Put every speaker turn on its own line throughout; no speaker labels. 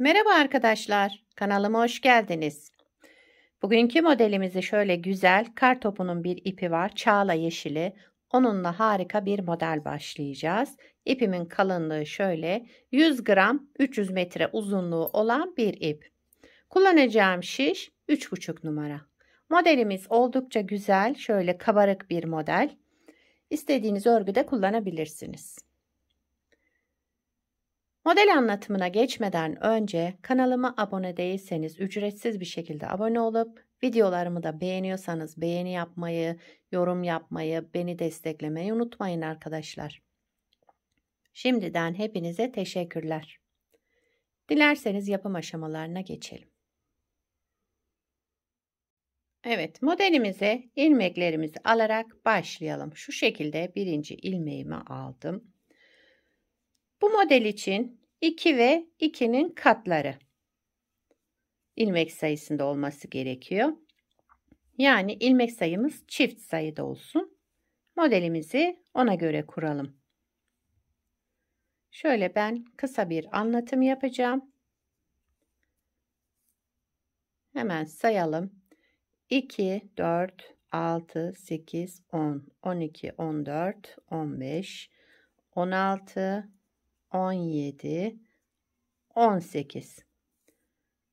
Merhaba arkadaşlar, kanalıma hoş geldiniz. Bugünkü modelimizi şöyle güzel kar topunun bir ipi var, çağla yeşili. Onunla harika bir model başlayacağız. İpimin kalınlığı şöyle 100 gram 300 metre uzunluğu olan bir ip. Kullanacağım şiş 3,5 numara. Modelimiz oldukça güzel, şöyle kabarık bir model. İstediğiniz örgüde kullanabilirsiniz. Model anlatımına geçmeden önce kanalıma abone değilseniz ücretsiz bir şekilde abone olup videolarımı da beğeniyorsanız beğeni yapmayı, yorum yapmayı, beni desteklemeyi unutmayın arkadaşlar. Şimdiden hepinize teşekkürler. Dilerseniz yapım aşamalarına geçelim. Evet modelimize ilmeklerimizi alarak başlayalım. Şu şekilde birinci ilmeğimi aldım. Bu model için 2 ve 2'nin katları ilmek sayısında olması gerekiyor. Yani ilmek sayımız çift sayıda olsun. Modelimizi ona göre kuralım. Şöyle ben kısa bir anlatım yapacağım. Hemen sayalım. 2, 4, 6, 8, 10, 12, 14, 15, 16, 17 18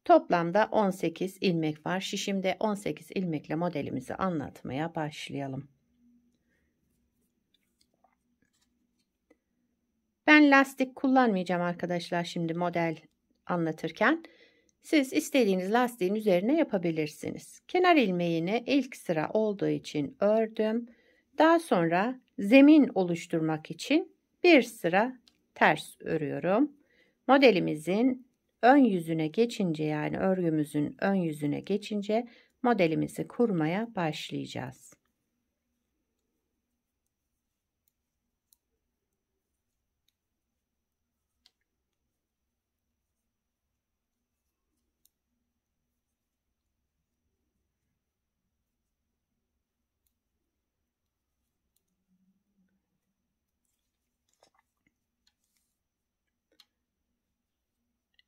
Toplamda 18 ilmek var. Şişimde 18 ilmekle modelimizi anlatmaya başlayalım. Ben lastik kullanmayacağım arkadaşlar şimdi model anlatırken. Siz istediğiniz lastiğin üzerine yapabilirsiniz. Kenar ilmeğini ilk sıra olduğu için ördüm. Daha sonra zemin oluşturmak için bir sıra ters örüyorum. Modelimizin ön yüzüne geçince yani örgümüzün ön yüzüne geçince modelimizi kurmaya başlayacağız.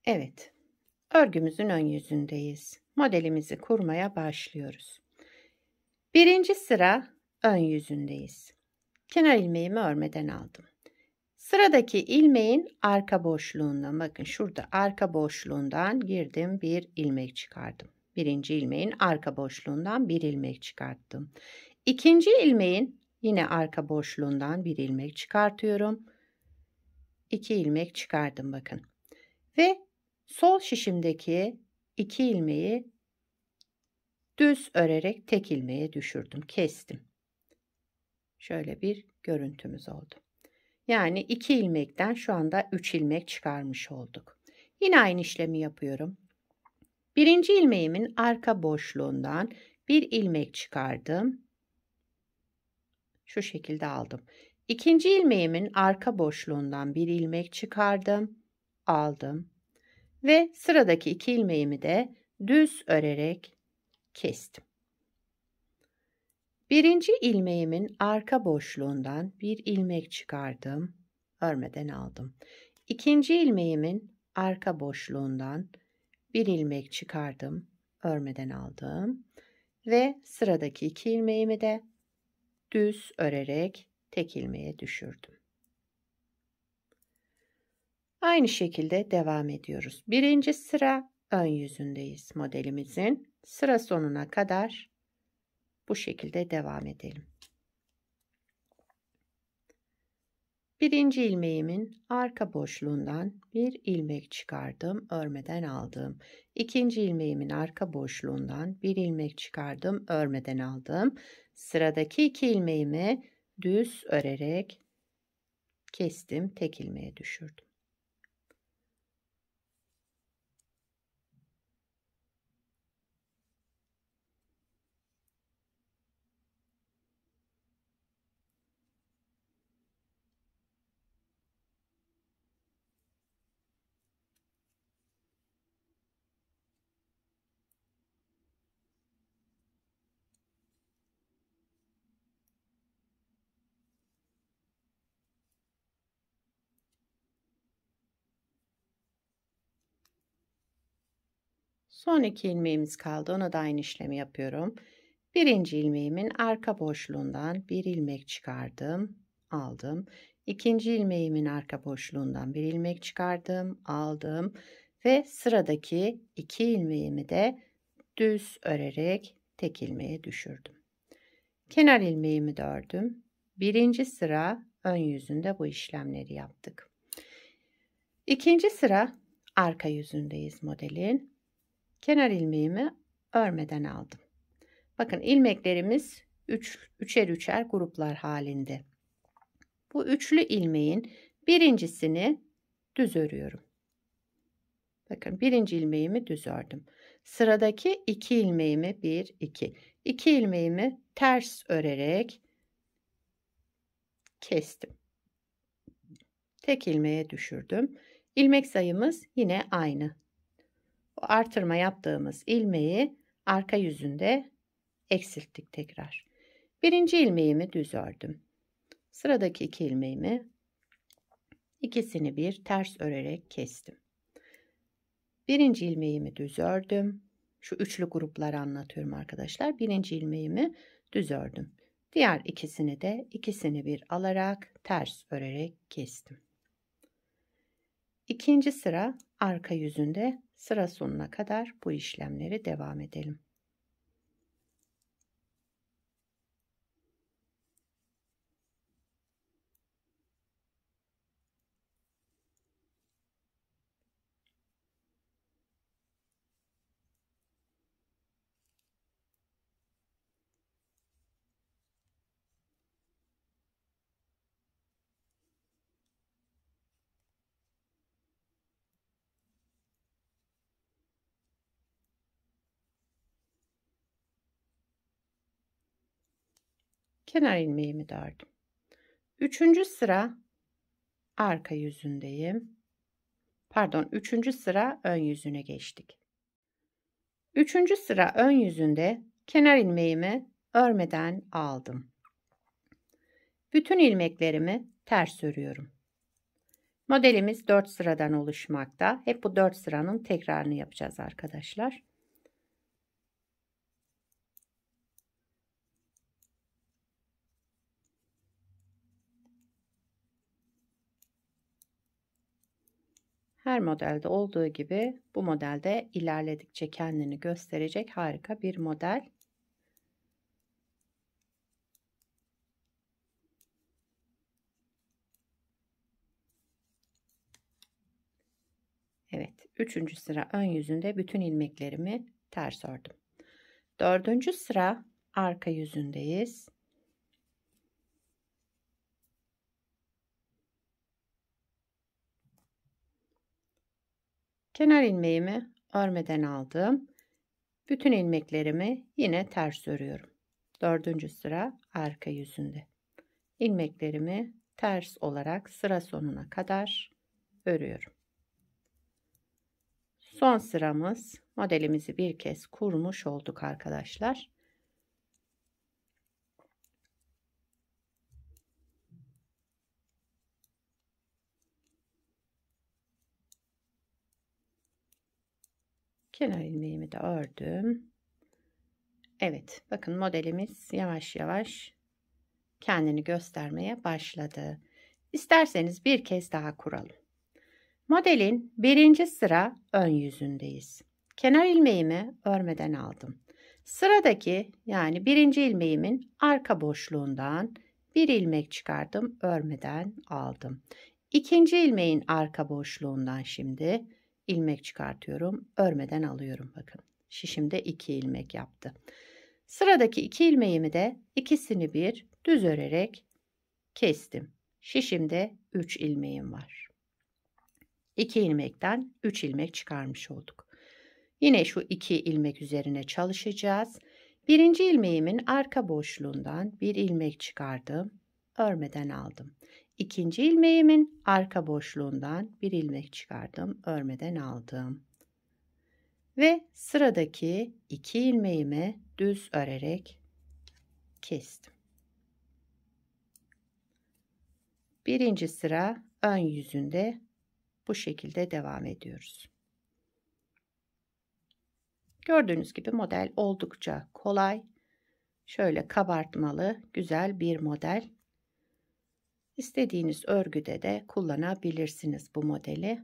Evet, örgümüzün ön yüzündeyiz. Modelimizi kurmaya başlıyoruz. Birinci sıra ön yüzündeyiz. Kenar ilmeğimi örmeden aldım. Sıradaki ilmeğin arka boşluğundan bakın şurada arka boşluğundan girdim bir ilmek çıkardım. Birinci ilmeğin arka boşluğundan bir ilmek çıkarttım. İkinci ilmeğin yine arka boşluğundan bir ilmek çıkartıyorum. İki ilmek çıkardım bakın. Ve Sol şişimdeki iki ilmeği düz örerek tek ilmeğe düşürdüm, kestim. Şöyle bir görüntümüz oldu. Yani iki ilmekten şu anda üç ilmek çıkarmış olduk. Yine aynı işlemi yapıyorum. Birinci ilmeğimin arka boşluğundan bir ilmek çıkardım. Şu şekilde aldım. İkinci ilmeğimin arka boşluğundan bir ilmek çıkardım, aldım ve sıradaki iki ilmeğimi de düz örerek kestim. Birinci ilmeğimin arka boşluğundan bir ilmek çıkardım, örmeden aldım. İkinci ilmeğimin arka boşluğundan bir ilmek çıkardım, örmeden aldım ve sıradaki iki ilmeğimi de düz örerek tek ilmeğe düşürdüm. Aynı şekilde devam ediyoruz. Birinci sıra ön yüzündeyiz modelimizin. Sıra sonuna kadar bu şekilde devam edelim. Birinci ilmeğimin arka boşluğundan bir ilmek çıkardım, örmeden aldım. İkinci ilmeğimin arka boşluğundan bir ilmek çıkardım, örmeden aldım. Sıradaki iki ilmeğimi düz örerek kestim, tek ilmeğe düşürdüm. Son iki ilmeğimiz kaldı. Ona da aynı işlemi yapıyorum. Birinci ilmeğimin arka boşluğundan bir ilmek çıkardım. Aldım. İkinci ilmeğimin arka boşluğundan bir ilmek çıkardım. Aldım. Ve sıradaki iki ilmeğimi de düz örerek tek ilmeğe düşürdüm. Kenar ilmeğimi de ördüm. Birinci sıra ön yüzünde bu işlemleri yaptık. İkinci sıra arka yüzündeyiz modelin kenar ilmeğimi örmeden aldım. Bakın ilmeklerimiz 3 üçer üçer gruplar halinde. Bu üçlü ilmeğin birincisini düz örüyorum. Bakın birinci ilmeğimi düz ördüm. Sıradaki iki ilmeğimi bir iki 2 ilmeğimi ters örerek kestim. Tek ilmeğe düşürdüm. İlmek sayımız yine aynı artırma yaptığımız ilmeği arka yüzünde eksilttik tekrar. Birinci ilmeğimi düz ördüm. Sıradaki iki ilmeğimi ikisini bir ters örerek kestim. Birinci ilmeğimi düz ördüm. Şu üçlü grupları anlatıyorum arkadaşlar. Birinci ilmeğimi düz ördüm. Diğer ikisini de ikisini bir alarak ters örerek kestim. İkinci sıra arka yüzünde Sıra sonuna kadar bu işlemleri devam edelim. kenar ilmeğimi ördüm. Üçüncü sıra arka yüzündeyim. Pardon, üçüncü sıra ön yüzüne geçtik. Üçüncü sıra ön yüzünde kenar ilmeğimi örmeden aldım. Bütün ilmeklerimi ters örüyorum. Modelimiz 4 sıradan oluşmakta. Hep bu 4 sıranın tekrarını yapacağız arkadaşlar. Her modelde olduğu gibi bu modelde ilerledikçe kendini gösterecek harika bir model. Evet, üçüncü sıra ön yüzünde bütün ilmeklerimi ters ördüm. Dördüncü sıra arka yüzündeyiz. Kenar ilmeğimi örmeden aldım. Bütün ilmeklerimi yine ters örüyorum. Dördüncü sıra arka yüzünde. İlmeklerimi ters olarak sıra sonuna kadar örüyorum. Son sıramız modelimizi bir kez kurmuş olduk arkadaşlar. Kenar ilmeğimi de ördüm. Evet bakın modelimiz yavaş yavaş kendini göstermeye başladı. İsterseniz bir kez daha kuralım. Modelin birinci sıra ön yüzündeyiz. Kenar ilmeğimi örmeden aldım. Sıradaki yani birinci ilmeğimin arka boşluğundan bir ilmek çıkardım örmeden aldım. İkinci ilmeğin arka boşluğundan şimdi ilmek çıkartıyorum. Örmeden alıyorum bakın. Şişimde 2 ilmek yaptı. Sıradaki 2 ilmeğimi de ikisini bir düz örerek kestim. Şişimde 3 ilmeğim var. 2 ilmekten 3 ilmek çıkarmış olduk. Yine şu 2 ilmek üzerine çalışacağız. Birinci ilmeğimin arka boşluğundan bir ilmek çıkardım. Örmeden aldım. İkinci ilmeğimin arka boşluğundan bir ilmek çıkardım. Örmeden aldım. Ve sıradaki iki ilmeğimi düz örerek kestim. Birinci sıra ön yüzünde bu şekilde devam ediyoruz. Gördüğünüz gibi model oldukça kolay. Şöyle kabartmalı güzel bir model. İstediğiniz örgüde de kullanabilirsiniz bu modeli.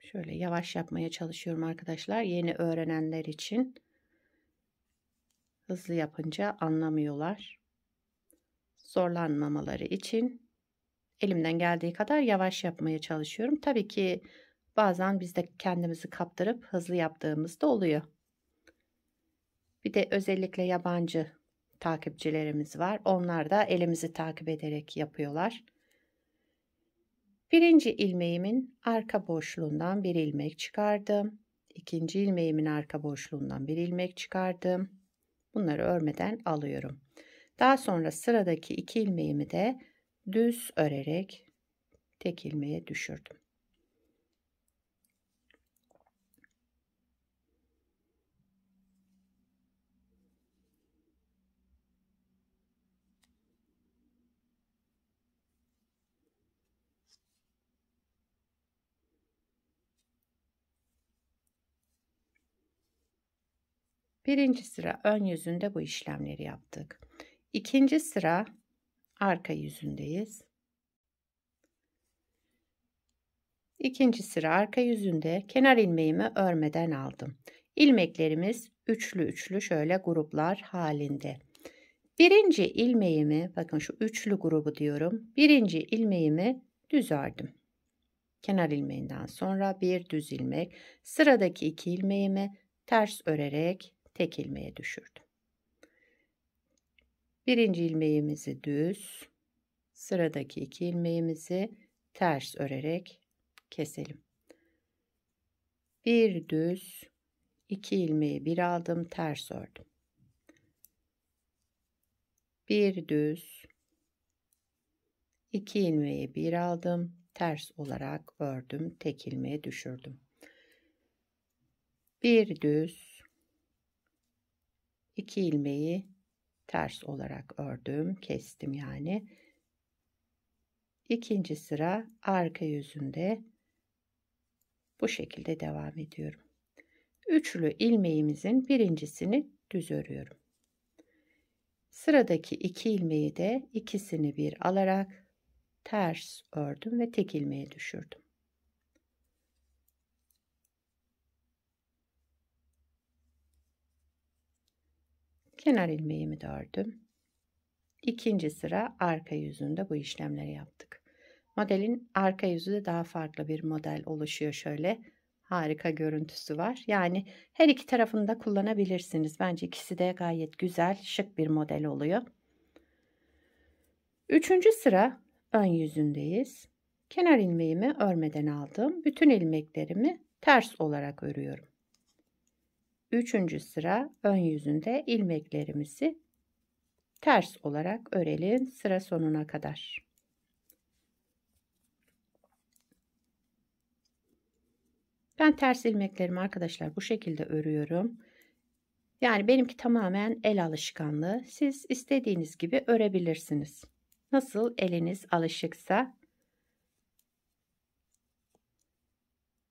Şöyle yavaş yapmaya çalışıyorum arkadaşlar. Yeni öğrenenler için hızlı yapınca anlamıyorlar. Zorlanmamaları için elimden geldiği kadar yavaş yapmaya çalışıyorum. Tabii ki Bazen biz de kendimizi kaptırıp hızlı yaptığımız da oluyor. Bir de özellikle yabancı takipçilerimiz var. Onlar da elimizi takip ederek yapıyorlar. Birinci ilmeğimin arka boşluğundan bir ilmek çıkardım. İkinci ilmeğimin arka boşluğundan bir ilmek çıkardım. Bunları örmeden alıyorum. Daha sonra sıradaki iki ilmeğimi de düz örerek tek ilmeğe düşürdüm. Birinci sıra ön yüzünde bu işlemleri yaptık. İkinci sıra arka yüzündeyiz. İkinci sıra arka yüzünde kenar ilmeğimi örmeden aldım. İlmeklerimiz üçlü üçlü şöyle gruplar halinde. Birinci ilmeğimi bakın şu üçlü grubu diyorum. Birinci ilmeğimi düz ördüm. Kenar ilmeğinden sonra bir düz ilmek. Sıradaki iki ilmeğimi ters örerek tek ilmeğe düşürdüm. Birinci ilmeğimizi düz, sıradaki iki ilmeğimizi ters örerek keselim. Bir düz, iki ilmeği bir aldım, ters ördüm. Bir düz, iki ilmeği bir aldım, ters olarak ördüm, tek ilmeğe düşürdüm. Bir düz, 2 ilmeği ters olarak ördüm kestim yani ikinci sıra arka yüzünde bu şekilde devam ediyorum üçlü ilmeğimizin birincisini düz örüyorum sıradaki iki ilmeği de ikisini bir alarak ters ördüm ve tek ilmeği düşürdüm Kenar ilmeğimi de ördüm. İkinci sıra arka yüzünde bu işlemleri yaptık. Modelin arka yüzü de daha farklı bir model oluşuyor şöyle. Harika görüntüsü var. Yani her iki tarafını da kullanabilirsiniz. Bence ikisi de gayet güzel, şık bir model oluyor. Üçüncü sıra ön yüzündeyiz. Kenar ilmeğimi örmeden aldım. Bütün ilmeklerimi ters olarak örüyorum. Üçüncü sıra ön yüzünde ilmeklerimizi ters olarak örelim sıra sonuna kadar. Ben ters ilmeklerimi arkadaşlar bu şekilde örüyorum. Yani benimki tamamen el alışkanlığı. Siz istediğiniz gibi örebilirsiniz. Nasıl eliniz alışıksa.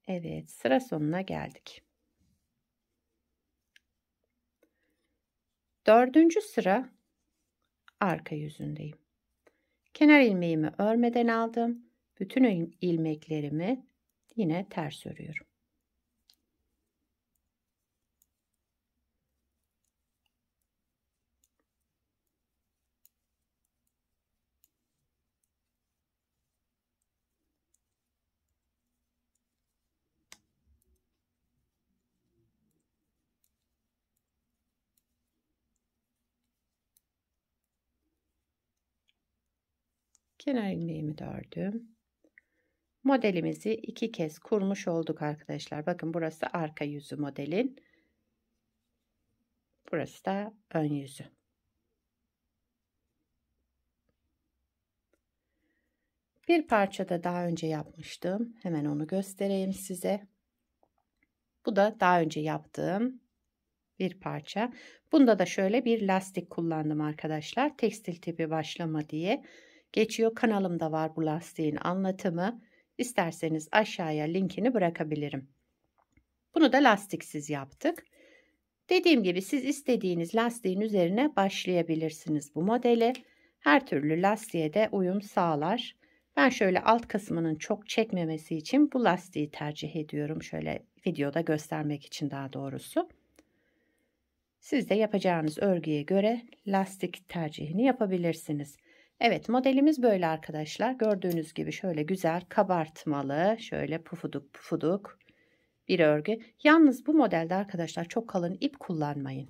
Evet sıra sonuna geldik. Dördüncü sıra arka yüzündeyim. Kenar ilmeğimi örmeden aldım. Bütün ilmeklerimi yine ters örüyorum. kenar ilmeğimi ördüm. Modelimizi iki kez kurmuş olduk arkadaşlar. Bakın burası arka yüzü modelin. Burası da ön yüzü. Bir parça da daha önce yapmıştım. Hemen onu göstereyim size. Bu da daha önce yaptığım bir parça. Bunda da şöyle bir lastik kullandım arkadaşlar. Tekstil tipi başlama diye geçiyor. Kanalımda var bu lastiğin anlatımı. İsterseniz aşağıya linkini bırakabilirim. Bunu da lastiksiz yaptık. Dediğim gibi siz istediğiniz lastiğin üzerine başlayabilirsiniz bu modeli. Her türlü lastiğe de uyum sağlar. Ben şöyle alt kısmının çok çekmemesi için bu lastiği tercih ediyorum. Şöyle videoda göstermek için daha doğrusu. Siz de yapacağınız örgüye göre lastik tercihini yapabilirsiniz. Evet modelimiz böyle arkadaşlar. Gördüğünüz gibi şöyle güzel kabartmalı şöyle pufuduk pufuduk bir örgü. Yalnız bu modelde arkadaşlar çok kalın ip kullanmayın.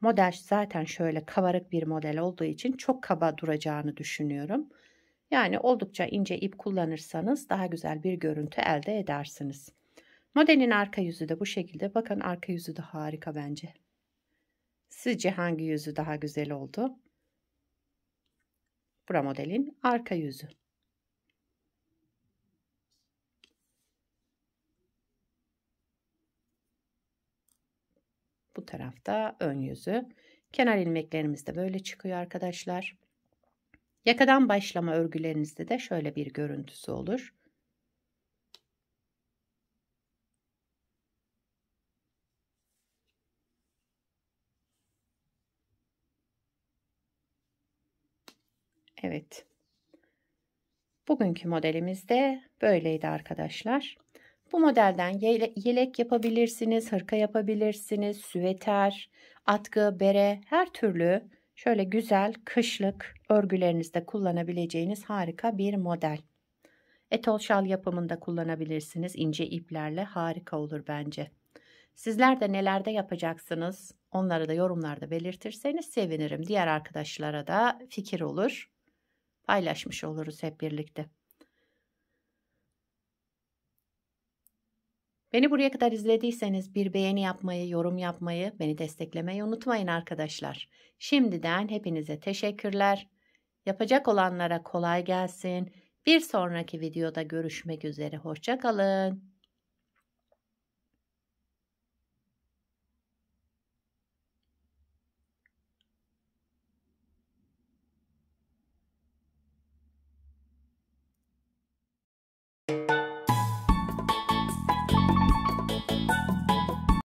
Model zaten şöyle kabarık bir model olduğu için çok kaba duracağını düşünüyorum. Yani oldukça ince ip kullanırsanız daha güzel bir görüntü elde edersiniz. Modelin arka yüzü de bu şekilde. Bakın arka yüzü de harika bence. Sizce hangi yüzü daha güzel oldu? Bura modelin arka yüzü. Bu tarafta ön yüzü. Kenar ilmeklerimiz de böyle çıkıyor arkadaşlar. Yakadan başlama örgülerinizde de şöyle bir görüntüsü olur. Evet. Bugünkü modelimiz de böyleydi arkadaşlar. Bu modelden yelek yapabilirsiniz, hırka yapabilirsiniz, süveter, atkı, bere her türlü şöyle güzel kışlık örgülerinizde kullanabileceğiniz harika bir model. Etol şal yapımında kullanabilirsiniz ince iplerle harika olur bence. Sizler de nelerde yapacaksınız onları da yorumlarda belirtirseniz sevinirim. Diğer arkadaşlara da fikir olur paylaşmış oluruz hep birlikte. Beni buraya kadar izlediyseniz bir beğeni yapmayı, yorum yapmayı, beni desteklemeyi unutmayın arkadaşlar. Şimdiden hepinize teşekkürler. Yapacak olanlara kolay gelsin. Bir sonraki videoda görüşmek üzere. Hoşçakalın.